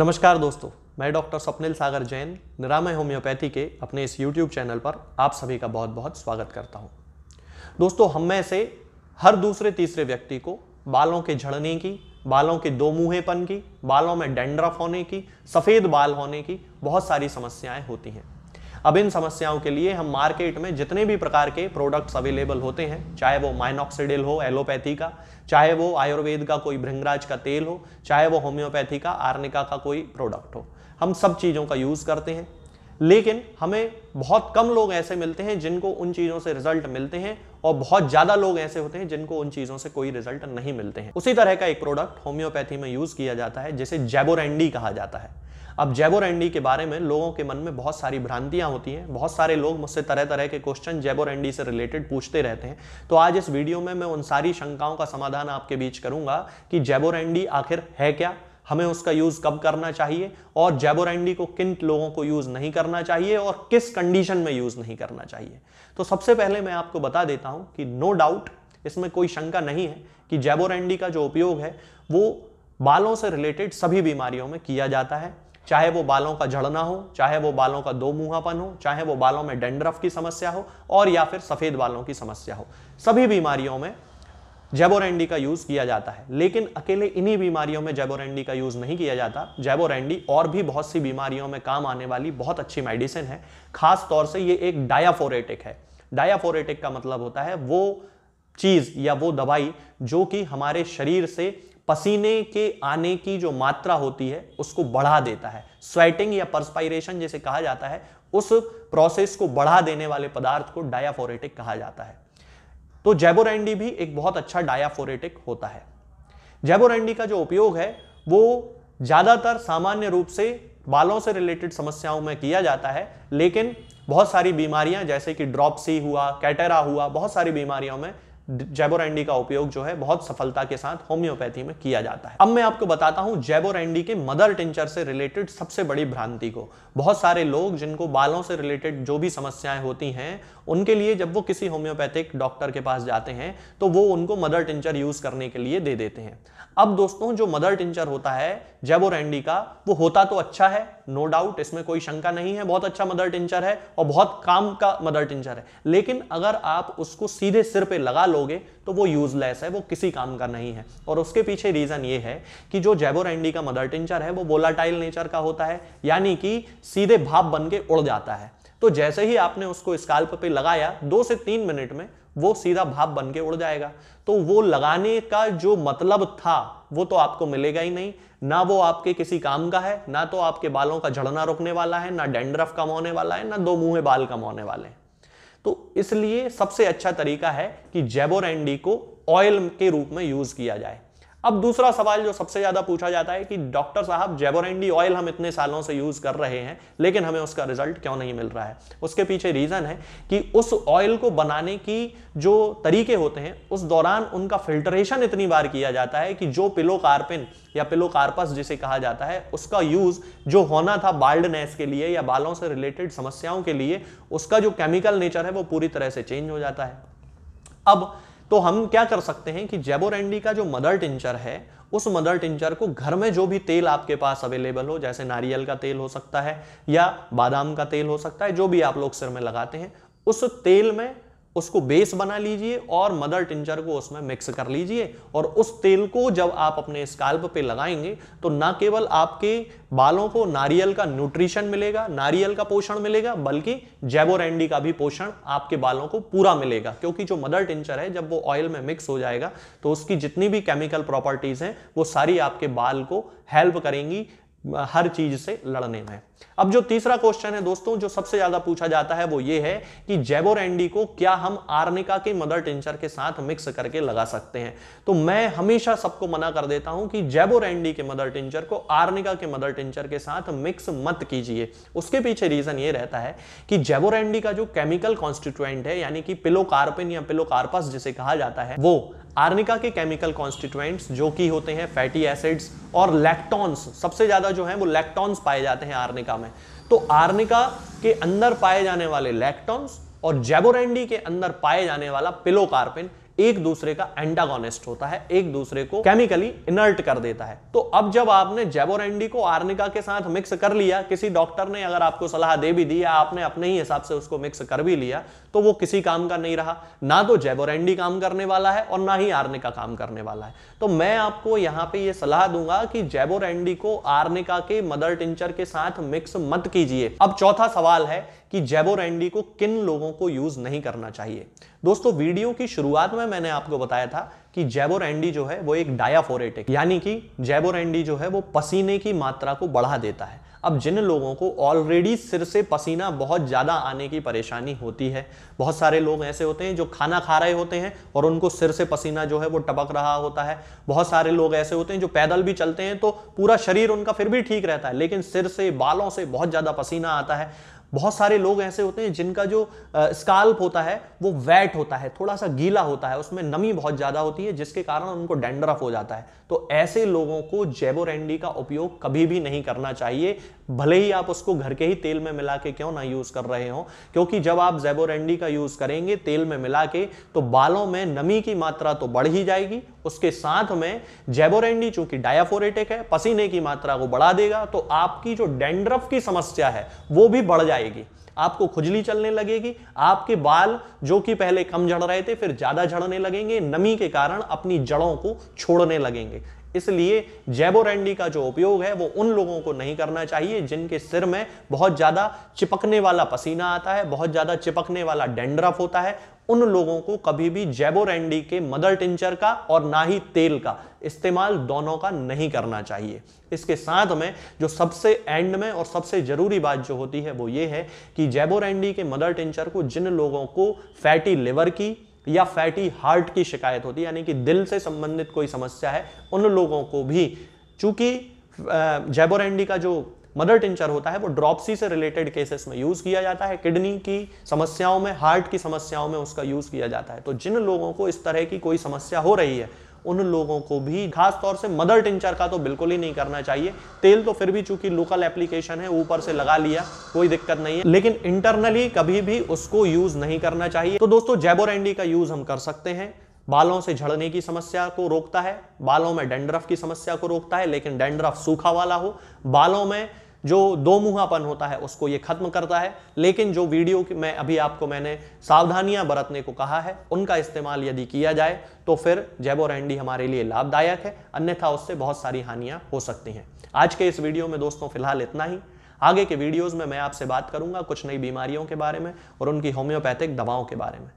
नमस्कार दोस्तों मैं डॉक्टर स्वप्निल सागर जैन निरामय होम्योपैथी के अपने इस यूट्यूब चैनल पर आप सभी का बहुत बहुत स्वागत करता हूं दोस्तों हम में से हर दूसरे तीसरे व्यक्ति को बालों के झड़ने की बालों के दो मुँहेपन की बालों में डेंड्रफ होने की सफ़ेद बाल होने की बहुत सारी समस्याएं होती हैं अब इन समस्याओं के लिए हम मार्केट में जितने भी प्रकार के प्रोडक्ट्स अवेलेबल होते हैं चाहे वो माइनॉक्सीडिल हो एलोपैथी का चाहे वो आयुर्वेद का कोई भृंगराज का तेल हो चाहे वो होम्योपैथी का आर्निका का कोई प्रोडक्ट हो हम सब चीज़ों का यूज़ करते हैं लेकिन हमें बहुत कम लोग ऐसे मिलते हैं जिनको उन चीज़ों से रिजल्ट मिलते हैं और बहुत ज़्यादा लोग ऐसे होते हैं जिनको उन चीज़ों से कोई रिजल्ट नहीं मिलते हैं उसी तरह का एक प्रोडक्ट होम्योपैथी में यूज़ किया जाता है जिसे जैबोरेंडी कहा जाता है अब जैबोरेंडी के बारे में लोगों के मन में बहुत सारी भ्रांतियां होती हैं बहुत सारे लोग मुझसे तरह तरह के क्वेश्चन जैबोरेंडी से रिलेटेड पूछते रहते हैं तो आज इस वीडियो में मैं उन सारी शंकाओं का समाधान आपके बीच करूंगा कि जैबोरेंडी आखिर है क्या हमें उसका यूज कब करना चाहिए और जैबोरेंडी को किन लोगों को यूज नहीं करना चाहिए और किस कंडीशन में यूज नहीं करना चाहिए तो सबसे पहले मैं आपको बता देता हूं कि नो डाउट इसमें कोई शंका नहीं है कि जैबोरेंडी का जो उपयोग है वो बालों से रिलेटेड सभी बीमारियों में किया जाता है चाहे वो बालों का झड़ना हो चाहे वो बालों का दो मुहापन हो चाहे वो बालों में डेंड्रफ की समस्या हो और या फिर सफ़ेद बालों की समस्या हो सभी बीमारियों में जैबोरेंडी का यूज़ किया जाता है लेकिन अकेले इन्हीं बीमारियों में जैबोरेंडी का यूज़ नहीं किया जाता जैबोरेंडी और भी बहुत सी बीमारियों में काम आने वाली बहुत अच्छी मेडिसिन है खास तौर से ये एक डायाफोरेटिक है डायाफोरेटिक का मतलब होता है वो चीज़ या वो दवाई जो कि हमारे शरीर से पसीने के आने की जो मात्रा होती है उसको बढ़ा देता है स्वेटिंग या परस्पाइरेशन जैसे कहा जाता है उस प्रोसेस को बढ़ा देने वाले पदार्थ को डायाफोरेटिक कहा जाता है तो जैबोरेंडी भी एक बहुत अच्छा डायाफोरेटिक होता है जैबोरेंडी का जो उपयोग है वो ज़्यादातर सामान्य रूप से बालों से रिलेटेड समस्याओं में किया जाता है लेकिन बहुत सारी बीमारियां जैसे कि ड्रॉपसी हुआ कैटेरा हुआ बहुत सारी बीमारियों में जैबोरेंडी का उपयोग जो है बहुत सफलता के साथ होम्योपैथी में किया जाता है अब मैं आपको बताता हूं जैबोरेंडी के मदर टिंचर से रिलेटेड सबसे बड़ी भ्रांति को बहुत सारे लोग जिनको बालों से रिलेटेड जो भी समस्याएं होती हैं उनके लिए जब वो किसी होम्योपैथिक डॉक्टर के पास जाते हैं तो वो उनको मदर टिंचर यूज करने के लिए दे देते हैं अब दोस्तों जो मदर टिंचर होता है जैबोरेंडी का वो होता तो अच्छा है नो डाउट इसमें कोई शंका नहीं है बहुत अच्छा मदर टिंचर है और बहुत काम का मदर टिंचर है लेकिन अगर आप उसको सीधे सिर पे लगा लोगे तो वो यूजलेस है वो किसी काम का नहीं है और उसके पीछे रीजन ये है कि जो जैबोरेंडी का मदर टिंचर है वो वोलाटाइल नेचर का होता है यानी कि सीधे भाप बन के उड़ जाता है तो जैसे ही आपने उसको स्काल्प पे लगाया दो से तीन मिनट में वो सीधा भाप बन के उड़ जाएगा तो वो लगाने का जो मतलब था वो तो आपको मिलेगा ही नहीं ना वो आपके किसी काम का है ना तो आपके बालों का झड़ना रोकने वाला है ना डेंड्रफ कम होने वाला है ना दो मुंह बाल कम होने वाले हैं तो इसलिए सबसे अच्छा तरीका है कि जेबोरेंडी को ऑयल के रूप में यूज किया जाए अब दूसरा सवाल जो सबसे ज्यादा पूछा जाता है कि डॉक्टर साहब जेबोरेंडी ऑयल हम इतने सालों से यूज कर रहे हैं लेकिन हमें उसका रिजल्ट क्यों नहीं मिल रहा है उसके पीछे रीजन है कि उस ऑयल को बनाने की जो तरीके होते हैं उस दौरान उनका फिल्ट्रेशन इतनी बार किया जाता है कि जो पिलो कार्पिन या पिलो कार्पस जिसे कहा जाता है उसका यूज जो होना था बाल्डनेस के लिए या बालों से रिलेटेड समस्याओं के लिए उसका जो केमिकल नेचर है वो पूरी तरह से चेंज हो जाता है अब तो हम क्या कर सकते हैं कि जेबोरेंडी का जो मदर टिंचर है उस मदर टिंचर को घर में जो भी तेल आपके पास अवेलेबल हो जैसे नारियल का तेल हो सकता है या बादाम का तेल हो सकता है जो भी आप लोग सिर में लगाते हैं उस तेल में उसको बेस बना लीजिए और मदर टिंचर को उसमें मिक्स कर लीजिए और उस तेल को जब आप अपने स्काल्प पे लगाएंगे तो ना केवल आपके बालों को नारियल का न्यूट्रिशन मिलेगा नारियल का पोषण मिलेगा बल्कि जैबोरेंडी का भी पोषण आपके बालों को पूरा मिलेगा क्योंकि जो मदर टिंचर है जब वो ऑयल में मिक्स हो जाएगा तो उसकी जितनी भी केमिकल प्रॉपर्टीज हैं वो सारी आपके बाल को हेल्प करेंगी हर चीज से लड़ने में अब जो तीसरा क्वेश्चन है दोस्तों जो सबसे ज्यादा पूछा जाता है वो ये है कि एंडी को क्या हम आर्निका के मदर टिंचर के साथ मिक्स करके लगा सकते हैं तो मैं हमेशा सबको मना कर देता हूं कि एंडी के मदर टिंचर को आर्निका के मदर टिंचर के साथ मिक्स मत कीजिए उसके पीछे रीजन ये रहता है कि एंडी का जो केमिकल कॉन्स्टिट्यूएंट है यानी कि पिलोकार्पिन या पिलोकार्पस जिसे कहा जाता है वो आर्निका के केमिकल कॉन्स्टिट्यूएंट्स जो कि होते हैं फैटी एसिड्स और लैक्टॉन्स सबसे ज्यादा जो है वो लैक्टॉन्स पाए जाते हैं आर्निका आर्निका में तो आर्निका के अंदर पाए जाने वाले लैक्टॉन्स और जेबोरेंडी के अंदर पाए जाने वाला पिलोकार्पिन एक दूसरे का एंटागोनिस्ट होता है एक दूसरे को केमिकली इनर्ट कर देता है तो अब जब आपने जेबोरेंडी को आर्निका के साथ मिक्स कर लिया किसी डॉक्टर ने अगर आपको सलाह दे भी दी या आपने अपने ही हिसाब से उसको मिक्स कर भी लिया तो वो किसी काम का नहीं रहा ना तो जेबोरेंडी काम करने वाला है और ना ही आर्निका काम करने वाला है तो मैं आपको यहां पे ये सलाह दूंगा कि जेबोरेंडी को आर्निका के मदर टिंचर के साथ मिक्स मत कीजिए अब चौथा सवाल है कि जेबोरेंडी को किन लोगों को यूज नहीं करना चाहिए दोस्तों वीडियो की शुरुआत में मैंने आपको बताया था कि जैबोरेंडी जो है वो एक डायाफोरेटिक यानी कि जैबोरेंडी जो है वो पसीने की मात्रा को बढ़ा देता है अब जिन लोगों को ऑलरेडी सिर से पसीना बहुत ज़्यादा आने की परेशानी होती है बहुत सारे लोग ऐसे होते हैं जो खाना खा रहे होते हैं और उनको सिर से पसीना जो है वो टपक रहा होता है बहुत सारे लोग ऐसे होते हैं जो पैदल भी चलते हैं तो पूरा शरीर उनका फिर भी ठीक रहता है लेकिन सिर से बालों से बहुत ज़्यादा पसीना आता है बहुत सारे लोग ऐसे होते हैं जिनका जो स्काल्प होता है वो वैट होता है थोड़ा सा गीला होता है उसमें नमी बहुत ज़्यादा होती है जिसके कारण उनको डेंडरफ हो जाता है तो ऐसे लोगों को जेबोरेंडी का उपयोग कभी भी नहीं करना चाहिए भले ही आप उसको घर के ही तेल में मिला के क्यों ना यूज़ कर रहे हो क्योंकि जब आप जेबोरेंडी का यूज़ करेंगे तेल में मिला के तो बालों में नमी की मात्रा तो बढ़ ही जाएगी उसके साथ में जेबोरेंडी चूंकि डायाफोरेटिक है पसीने की मात्रा को बढ़ा देगा तो आपकी जो डेंड्रफ की समस्या है वो भी बढ़ जाएगी आपको खुजली चलने लगेगी आपके बाल जो कि पहले कम झड़ रहे थे फिर ज्यादा झड़ने लगेंगे नमी के कारण अपनी जड़ों को छोड़ने लगेंगे इसलिए जेबोरेंडी का जो उपयोग है वो उन लोगों को नहीं करना चाहिए जिनके सिर में बहुत ज़्यादा चिपकने वाला पसीना आता है बहुत ज़्यादा चिपकने वाला डेंड्रफ होता है उन लोगों को कभी भी जैबोरेंडी के मदर टिंचर का और ना ही तेल का इस्तेमाल दोनों का नहीं करना चाहिए इसके साथ में जो सबसे एंड में और सबसे जरूरी बात जो होती है वो ये है कि जैबोरेंडी के मदर टिंचर को जिन लोगों को फैटी लिवर की या फैटी हार्ट की शिकायत होती है यानी कि दिल से संबंधित कोई समस्या है उन लोगों को भी चूंकि जैबोरेंडी का जो मदर टिंचर होता है वो ड्रॉपसी से रिलेटेड केसेस में यूज किया जाता है किडनी की समस्याओं में हार्ट की समस्याओं में उसका यूज किया जाता है तो जिन लोगों को इस तरह की कोई समस्या हो रही है उन लोगों को भी खास तौर से मदर टिंचर का तो बिल्कुल ही नहीं करना चाहिए तेल तो फिर भी चूंकि लोकल एप्लीकेशन है ऊपर से लगा लिया कोई दिक्कत नहीं है लेकिन इंटरनली कभी भी उसको यूज नहीं करना चाहिए तो दोस्तों जैबोरेंडी का यूज हम कर सकते हैं बालों से झड़ने की समस्या को रोकता है बालों में डेंड्रफ की समस्या को रोकता है लेकिन डेंड्रफ सूखा वाला हो बालों में जो दो मुहापन होता है उसको ये खत्म करता है लेकिन जो वीडियो में अभी आपको मैंने सावधानियां बरतने को कहा है उनका इस्तेमाल यदि किया जाए तो फिर जैबोरेंडी हमारे लिए लाभदायक है अन्यथा उससे बहुत सारी हानियां हो सकती हैं आज के इस वीडियो में दोस्तों फिलहाल इतना ही आगे के वीडियोज में मैं आपसे बात करूंगा कुछ नई बीमारियों के बारे में और उनकी होम्योपैथिक दवाओं के बारे में